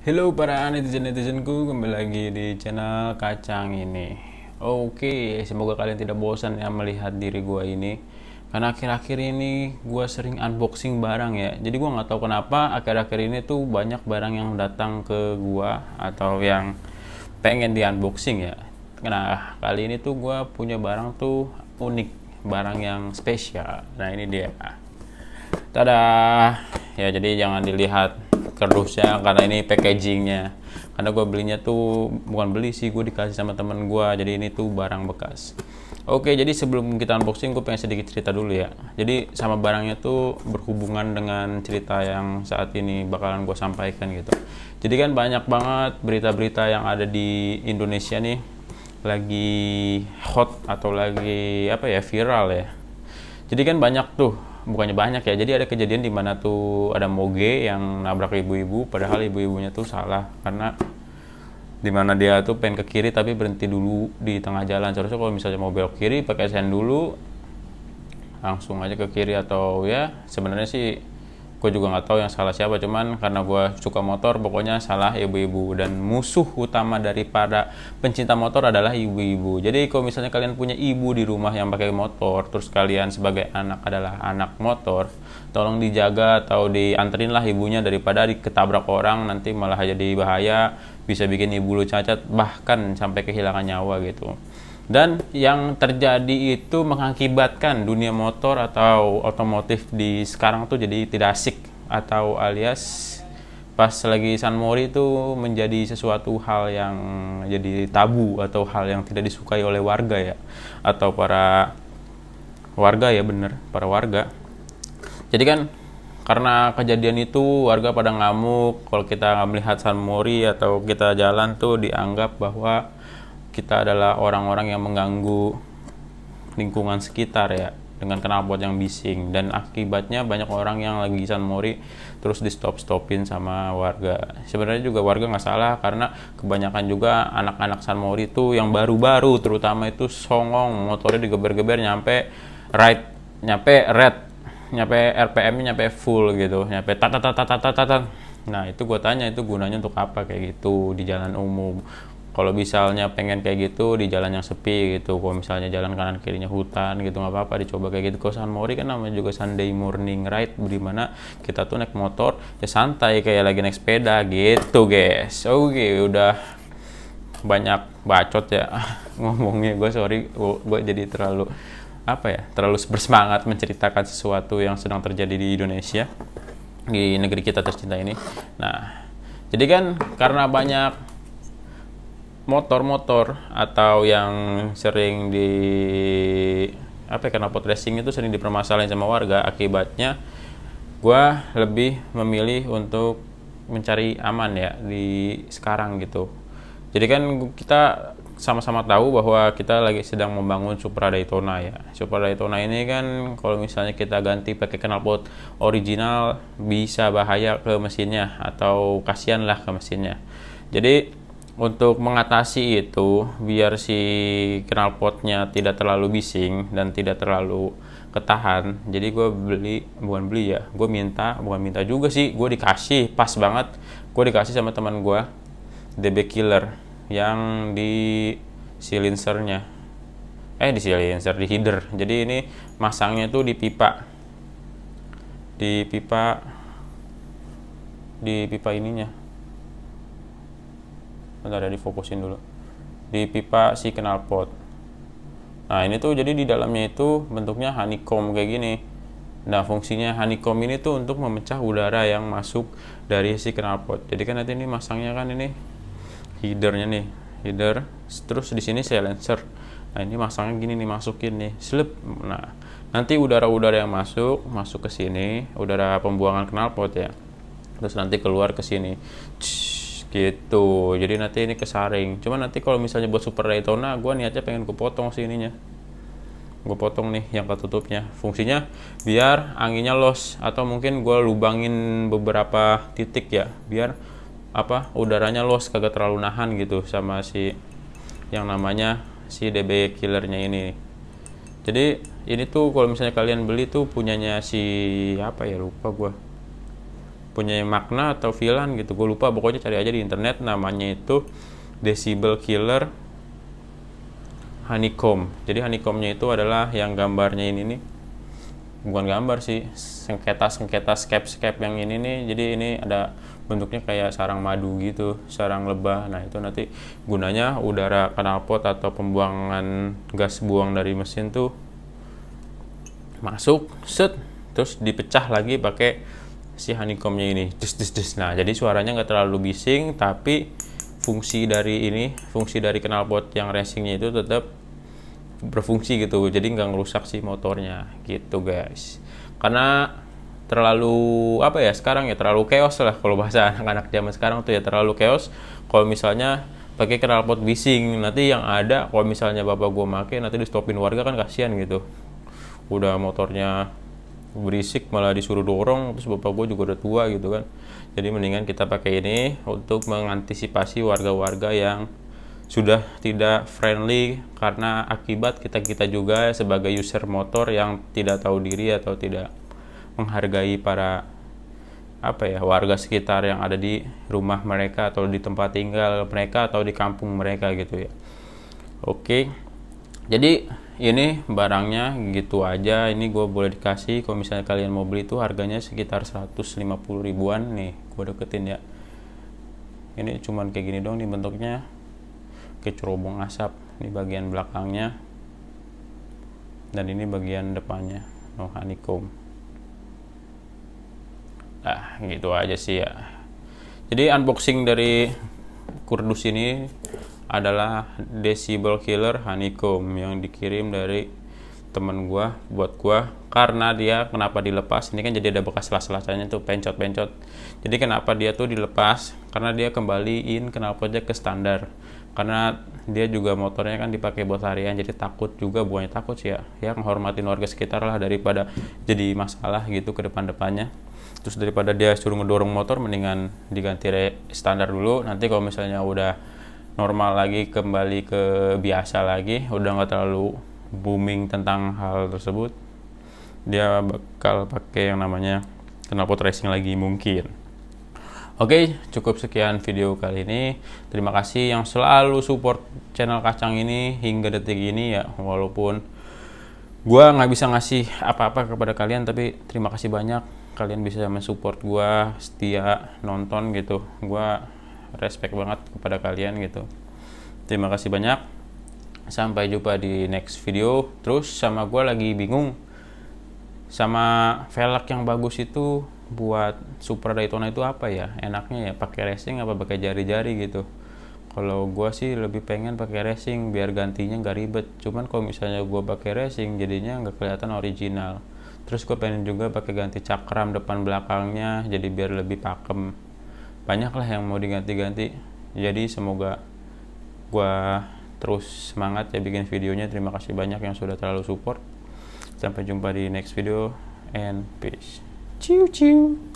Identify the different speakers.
Speaker 1: Halo para netizen-netizenku, kembali lagi di channel Kacang ini. Oke, semoga kalian tidak bosan ya melihat diri gua ini. Karena akhir-akhir ini gua sering unboxing barang ya. Jadi gua nggak tahu kenapa akhir-akhir ini tuh banyak barang yang datang ke gua atau yang pengen di unboxing ya. Nah, kali ini tuh gua punya barang tuh unik, barang yang spesial. Nah, ini dia. Tada. Ya, jadi jangan dilihat kerdusnya karena ini packagingnya karena gue belinya tuh bukan beli sih gue dikasih sama temen gue jadi ini tuh barang bekas oke jadi sebelum kita unboxing gue pengen sedikit cerita dulu ya jadi sama barangnya tuh berhubungan dengan cerita yang saat ini bakalan gue sampaikan gitu jadi kan banyak banget berita-berita yang ada di Indonesia nih lagi hot atau lagi apa ya viral ya jadi kan banyak tuh bukannya banyak ya jadi ada kejadian di mana tuh ada moge yang nabrak ibu-ibu padahal ibu-ibunya tuh salah karena di mana dia tuh pengen ke kiri tapi berhenti dulu di tengah jalan seharusnya kalau misalnya mau belok kiri pakai sen dulu langsung aja ke kiri atau ya sebenarnya sih gue juga nggak tahu yang salah siapa cuman karena gue suka motor pokoknya salah ibu-ibu dan musuh utama daripada pencinta motor adalah ibu-ibu jadi kalau misalnya kalian punya ibu di rumah yang pakai motor terus kalian sebagai anak adalah anak motor tolong dijaga atau dianterin lah ibunya daripada diketabrak orang nanti malah jadi bahaya bisa bikin ibu lu cacat bahkan sampai kehilangan nyawa gitu dan yang terjadi itu mengakibatkan dunia motor atau otomotif di sekarang tuh jadi tidak asik atau alias pas lagi San Mori itu menjadi sesuatu hal yang jadi tabu atau hal yang tidak disukai oleh warga ya atau para warga ya bener para warga jadi kan karena kejadian itu warga pada ngamuk kalau kita melihat San Mori atau kita jalan tuh dianggap bahwa kita adalah orang-orang yang mengganggu lingkungan sekitar ya dengan knalpot yang bising dan akibatnya banyak orang yang lagi San Mori terus di stop stopin sama warga sebenarnya juga warga nggak salah karena kebanyakan juga anak-anak San Mori itu yang baru-baru terutama itu songong motornya digeber-geber nyampe right nyampe red nyampe RPM nyampe full gitu nyampe tatatatatatatatan nah itu gue tanya itu gunanya untuk apa kayak gitu di jalan umum kalau misalnya pengen kayak gitu di jalan yang sepi gitu kalau misalnya jalan kanan kirinya hutan gitu nggak apa-apa dicoba kayak gitu kalau San Mori kan namanya juga Sunday morning ride di mana kita tuh naik motor ya santai kayak lagi naik sepeda gitu guys oke okay, udah banyak bacot ya ngomongnya gue sorry gue jadi terlalu apa ya terlalu bersemangat menceritakan sesuatu yang sedang terjadi di Indonesia di negeri kita tercinta ini nah jadi kan karena banyak motor-motor atau yang sering di apa ya, karena racing itu sering dipermasalahin sama warga akibatnya gue lebih memilih untuk mencari aman ya di sekarang gitu jadi kan kita sama-sama tahu bahwa kita lagi sedang membangun Supra Daytona ya Supra Daytona ini kan kalau misalnya kita ganti pakai knalpot original bisa bahaya ke mesinnya atau kasihan lah ke mesinnya jadi untuk mengatasi itu biar si knalpotnya tidak terlalu bising dan tidak terlalu ketahan jadi gue beli bukan beli ya gue minta bukan minta juga sih gue dikasih pas banget gue dikasih sama teman gue DB Killer yang di silencernya eh di silencer di header jadi ini masangnya tuh di pipa di pipa di pipa ininya bentar ya difokusin dulu di pipa si knalpot nah ini tuh jadi di dalamnya itu bentuknya honeycomb kayak gini nah fungsinya honeycomb ini tuh untuk memecah udara yang masuk dari si knalpot jadi kan nanti ini masangnya kan ini headernya nih header terus di sini silencer nah ini masangnya gini nih masukin nih slip nah nanti udara-udara yang masuk masuk ke sini udara pembuangan knalpot ya terus nanti keluar ke sini Cush gitu jadi nanti ini kesaring cuman nanti kalau misalnya buat super Daytona gue niatnya pengen gue potong sih ininya gue potong nih yang ketutupnya fungsinya biar anginnya los atau mungkin gue lubangin beberapa titik ya biar apa udaranya los kagak terlalu nahan gitu sama si yang namanya si DB killernya ini jadi ini tuh kalau misalnya kalian beli tuh punyanya si apa ya lupa gue punya makna atau villain gitu gue lupa pokoknya cari aja di internet namanya itu Decibel Killer Honeycomb jadi honeycombnya itu adalah yang gambarnya ini nih bukan gambar sih sengketa sengketa scape scape yang ini nih jadi ini ada bentuknya kayak sarang madu gitu sarang lebah nah itu nanti gunanya udara knalpot atau pembuangan gas buang dari mesin tuh masuk set terus dipecah lagi pakai si honeycombnya ini des des des nah jadi suaranya nggak terlalu bising tapi fungsi dari ini fungsi dari knalpot yang racingnya itu tetap berfungsi gitu jadi nggak ngerusak si motornya gitu guys karena terlalu apa ya sekarang ya terlalu chaos lah kalau bahasa anak-anak zaman sekarang tuh ya terlalu chaos kalau misalnya pakai knalpot bising nanti yang ada kalau misalnya bapak gue make nanti di stopin warga kan kasihan gitu udah motornya berisik malah disuruh dorong terus bapak gue juga udah tua gitu kan jadi mendingan kita pakai ini untuk mengantisipasi warga-warga yang sudah tidak friendly karena akibat kita kita juga sebagai user motor yang tidak tahu diri atau tidak menghargai para apa ya warga sekitar yang ada di rumah mereka atau di tempat tinggal mereka atau di kampung mereka gitu ya oke jadi ini barangnya gitu aja ini gue boleh dikasih kalau misalnya kalian mau beli itu harganya sekitar 150 ribuan nih gue deketin ya ini cuman kayak gini dong nih bentuknya kayak cerobong asap di bagian belakangnya dan ini bagian depannya no honeycomb nah gitu aja sih ya jadi unboxing dari kurdus ini adalah Decibel Killer Honeycomb yang dikirim dari temen gua buat gua karena dia kenapa dilepas ini kan jadi ada bekas selas selasanya tuh pencot-pencot jadi kenapa dia tuh dilepas karena dia kembaliin knalpotnya ke standar karena dia juga motornya kan dipakai buat harian jadi takut juga buahnya takut sih ya ya menghormatin warga sekitar lah daripada jadi masalah gitu ke depan depannya terus daripada dia suruh ngedorong motor mendingan diganti standar dulu nanti kalau misalnya udah normal lagi kembali ke biasa lagi udah nggak terlalu booming tentang hal tersebut dia bakal pakai yang namanya knalpot racing lagi mungkin Oke, cukup sekian video kali ini. Terima kasih yang selalu support channel Kacang ini hingga detik ini ya, walaupun gue nggak bisa ngasih apa-apa kepada kalian, tapi terima kasih banyak kalian bisa mensupport gue setia nonton gitu. Gue respect banget kepada kalian gitu terima kasih banyak sampai jumpa di next video terus sama gue lagi bingung sama velg yang bagus itu buat Supra Daytona itu apa ya enaknya ya pakai racing apa pakai jari-jari gitu kalau gue sih lebih pengen pakai racing biar gantinya nggak ribet cuman kalau misalnya gue pakai racing jadinya nggak kelihatan original terus gue pengen juga pakai ganti cakram depan belakangnya jadi biar lebih pakem banyak lah yang mau diganti-ganti jadi semoga gue terus semangat ya bikin videonya terima kasih banyak yang sudah terlalu support sampai jumpa di next video and peace ciu ciu